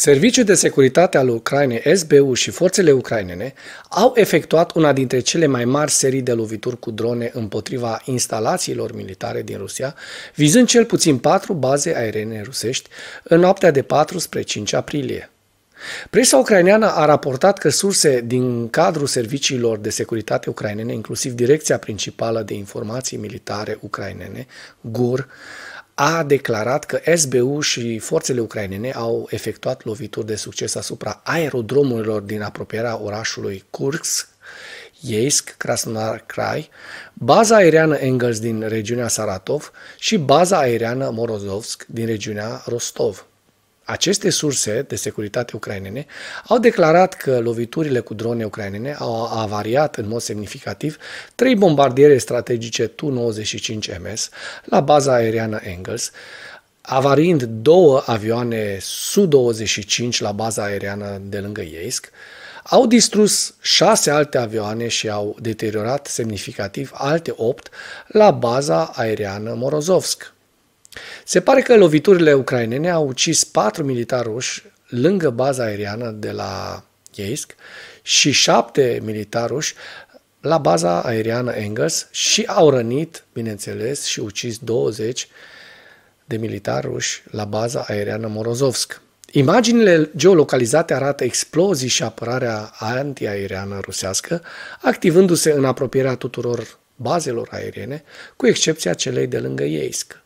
Serviciul de securitate al Ucrainei, SBU și forțele ucrainene au efectuat una dintre cele mai mari serii de lovituri cu drone împotriva instalațiilor militare din Rusia, vizând cel puțin patru baze aeriene rusești în noaptea de 4 spre 5 aprilie. Presa ucraineană a raportat că surse din cadrul serviciilor de securitate ucrainene, inclusiv Direcția Principală de Informații Militare Ucrainene, GUR, a declarat că SBU și forțele ucrainene au efectuat lovituri de succes asupra aerodromurilor din apropierea orașului Kursk, Yeisk, Krasnodar Krai, baza aeriană Engels din regiunea Saratov și baza aeriană Morozovsk din regiunea Rostov. Aceste surse de securitate ucrainene au declarat că loviturile cu drone ucrainene au avariat în mod semnificativ trei bombardiere strategice Tu-95MS la baza aeriană Engels, avarind două avioane Su-25 la baza aeriană de lângă Yeisk, au distrus șase alte avioane și au deteriorat semnificativ alte opt la baza aeriană Morozovsk. Se pare că loviturile ucrainene au ucis patru militari ruși lângă baza aeriană de la Yeisk și șapte militari ruși la baza aeriană Engels și au rănit, bineînțeles, și ucis 20 de militari ruși la baza aeriană Morozovsk. Imaginile geolocalizate arată explozii și apărarea antiaeriană rusească, activându-se în apropierea tuturor bazelor aeriene, cu excepția celei de lângă Yeisk.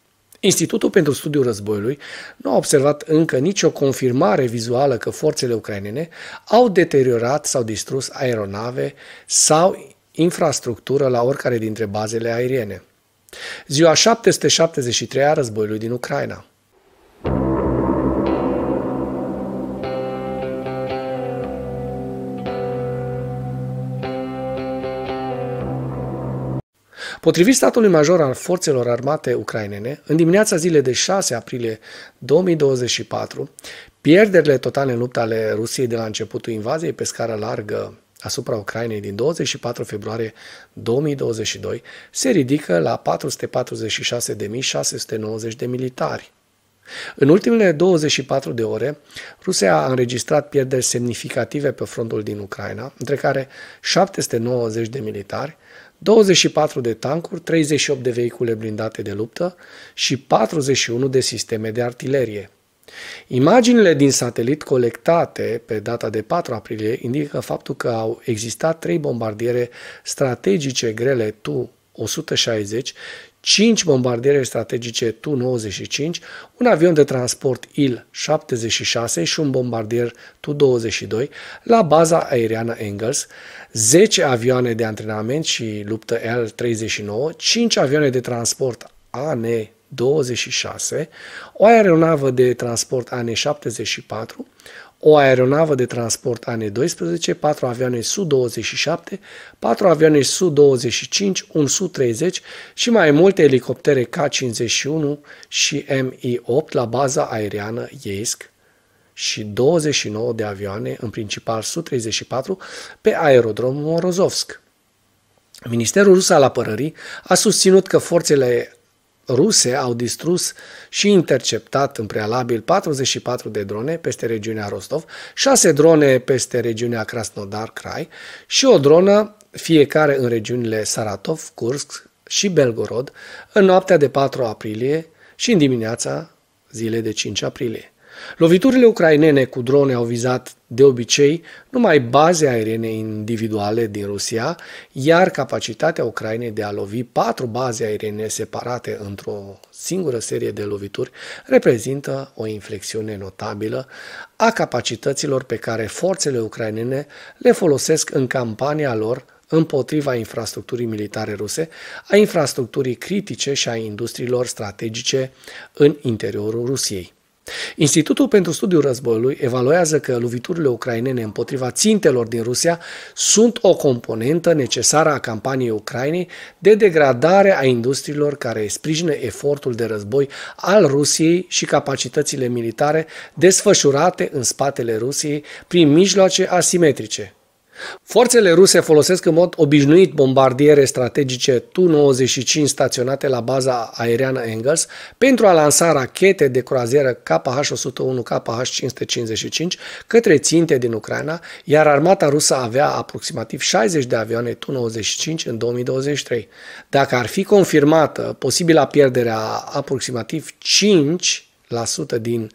Institutul pentru Studiul Războiului nu a observat încă nicio confirmare vizuală că forțele ucrainene au deteriorat sau distrus aeronave sau infrastructură la oricare dintre bazele aeriene. Ziua 773 a războiului din Ucraina – Potrivit statului major al forțelor armate ucrainene, în dimineața zilei de 6 aprilie 2024, pierderile totale în lupta ale Rusiei de la începutul invaziei pe scară largă asupra Ucrainei din 24 februarie 2022 se ridică la 446.690 de militari. În ultimele 24 de ore, Rusia a înregistrat pierderi semnificative pe frontul din Ucraina, între care 790 de militari, 24 de tancuri, 38 de vehicule blindate de luptă și 41 de sisteme de artilerie. Imaginile din satelit colectate pe data de 4 aprilie indică faptul că au existat trei bombardiere strategice grele Tu 160, 5 bombardiere strategice Tu-95, un avion de transport Il-76 și un bombardier Tu-22 la baza aeriană Engels, 10 avioane de antrenament și luptă L-39, 5 avioane de transport AN 26, o aeronavă de transport AN-74, o aeronavă de transport AN-12, 4 avioane Su-27, 4 avioane Su-25, un Su-30 și mai multe elicoptere K-51 și Mi-8 la baza aeriană Yeisk și 29 de avioane, în principal Su-34, pe aerodromul Morozovsk. Ministerul rus al apărării a susținut că forțele ruse au distrus și interceptat în prealabil 44 de drone peste regiunea Rostov, 6 drone peste regiunea Krasnodar Krai și o dronă fiecare în regiunile Saratov, Kursk și Belgorod în noaptea de 4 aprilie și în dimineața zilei de 5 aprilie. Loviturile ucrainene cu drone au vizat de obicei numai baze aeriene individuale din Rusia, iar capacitatea Ucrainei de a lovi patru baze aeriene separate într-o singură serie de lovituri reprezintă o inflexiune notabilă a capacităților pe care forțele ucrainene le folosesc în campania lor împotriva infrastructurii militare ruse, a infrastructurii critice și a industriilor strategice în interiorul Rusiei. Institutul pentru Studiul Războiului evaluează că loviturile ucrainene împotriva țintelor din Rusia sunt o componentă necesară a campaniei Ucrainei de degradare a industriilor care sprijină efortul de război al Rusiei și capacitățile militare desfășurate în spatele Rusiei prin mijloace asimetrice, Forțele ruse folosesc în mod obișnuit bombardiere strategice Tu-95 staționate la baza aeriană Engels pentru a lansa rachete de croazieră KH-101, KH-555 către ținte din Ucraina, iar armata rusă avea aproximativ 60 de avioane Tu-95 în 2023. Dacă ar fi confirmată posibila pierderea aproximativ 5% din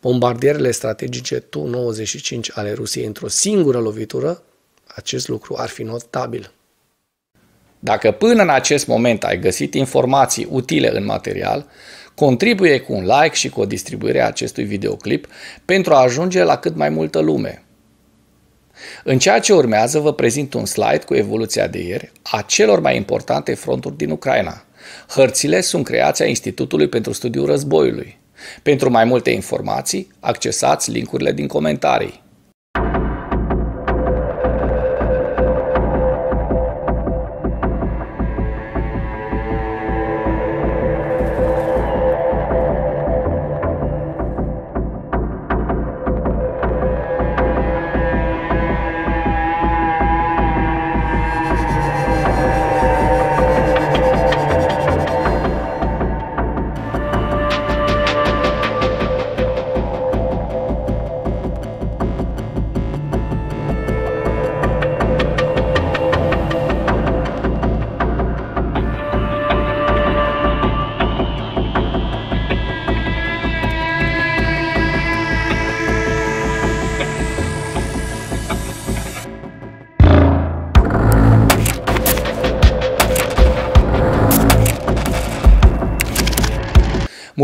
bombardierele strategice Tu-95 ale Rusiei într-o singură lovitură, acest lucru ar fi notabil. Dacă până în acest moment ai găsit informații utile în material, contribuie cu un like și cu o distribuire a acestui videoclip pentru a ajunge la cât mai multă lume. În ceea ce urmează vă prezint un slide cu evoluția de ieri a celor mai importante fronturi din Ucraina. Hărțile sunt creația Institutului pentru Studiul Războiului. Pentru mai multe informații, accesați linkurile din comentarii.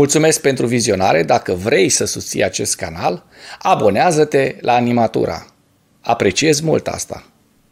Mulțumesc pentru vizionare. Dacă vrei să susții acest canal, abonează-te la Animatura. Apreciez mult asta.